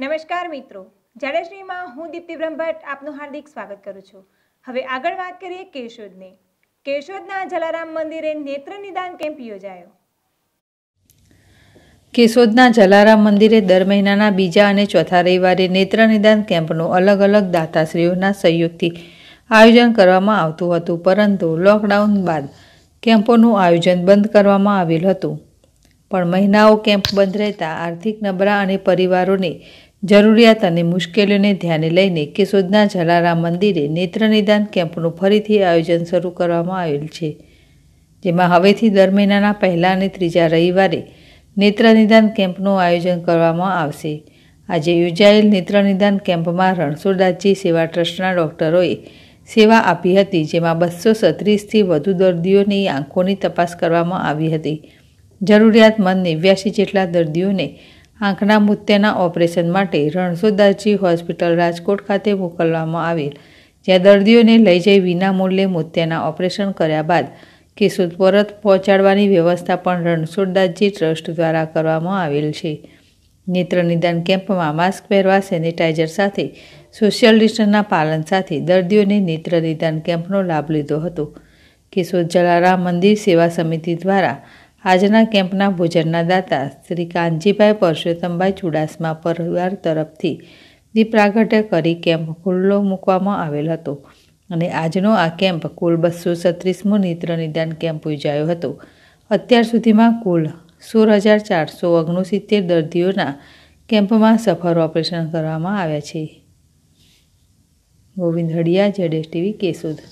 નમસ્કાર મિત્રો જાડેશ્રીમાં હું દીપ્તિ બ્રહ્મભટ્ટ આપનું હાર્દિક સ્વાગત કરું છું હવે આગળ વાત કરીએ કેશોદની કેશોદના જલારામ મંદિરે નેત્ર નિદાન કેમ્પ યોજાયો કેશોદના જલારામ મંદિરે દર મહિનાના બીજા અને ચોથા રવિવારે નેત્ર નિદાન કેમ્પનું અલગ અલગ દાતાશ્રીઓના સહયોગથી આયોજન કરવામાં આવતું હતું પરંતુ લોકડાઉન બાદ કેમ્પોનું આયોજન બંધ કરવામાં આવેલ હતું પણ મહિનાઓ કેમ્પ બંધ રહેતા આર્થિક નબળા અને પરિવારોને જરૂરિયાત અને મુશ્કેલીઓને ધ્યાને લઈને કેશોદના જલારામ મંદિરે નેત્ર નિદાન કેમ્પનું ફરીથી આયોજન શરૂ કરવામાં આવેલ છે જેમાં હવેથી દર મહિનાના પહેલા અને ત્રીજા રવિવારે નેત્ર નિદાન કેમ્પનું આયોજન કરવામાં આવશે આજે યોજાયેલ નેત્ર નિદાન કેમ્પમાં રણછોડદાસજી સેવા ટ્રસ્ટના ડોક્ટરોએ સેવા આપી હતી જેમાં બસો સત્રીસથી વધુ દર્દીઓની આંખોની તપાસ કરવામાં આવી હતી જરૂરિયાતમંદ વ્યાસી જેટલા દર્દીઓને આંખના મોતિયાના ઓપરેશન માટે રણછોડદાસજી હોસ્પિટલ રાજકોટ ખાતે મોકલવામાં આવેલ જ્યાં દર્દીઓને લઈ જઈ વિના મૂલ્યે મોતિયાના ઓપરેશન કર્યા બાદ કેસો પરત પહોંચાડવાની વ્યવસ્થા પણ રણછોડદાસજી ટ્રસ્ટ દ્વારા કરવામાં આવેલ છે નેત્ર નિદાન કેમ્પમાં માસ્ક પહેરવા સેનિટાઇઝર સાથે સોશિયલ ડિસ્ટન્સના પાલન સાથે દર્દીઓને નેત્ર નિદાન કેમ્પનો લાભ લીધો હતો કેશોદ જલારામ મંદિર સેવા સમિતિ દ્વારા આજના કેમ્પના ભોજનના દાતા શ્રી કાનજીભાઈ પરસોત્તમભાઈ ચુડાસમા પરિવાર તરફથી દીપ્રાગટ્ય કરી કેમ્પ ખુલ્લો મૂકવામાં આવેલ હતો અને આજનો આ કેમ્પ કુલ બસો છત્રીસમો નેત્ર નિદાન કેમ્પ યોજાયો હતો અત્યાર સુધીમાં કુલ સોળ હજાર ચારસો ઓગણસિત્તેર દર્દીઓના કેમ્પમાં સફળ ઓપરેશન કરવામાં આવ્યા છે ગોવિંદ હડિયા જેડેશ ટીવી કેશોદ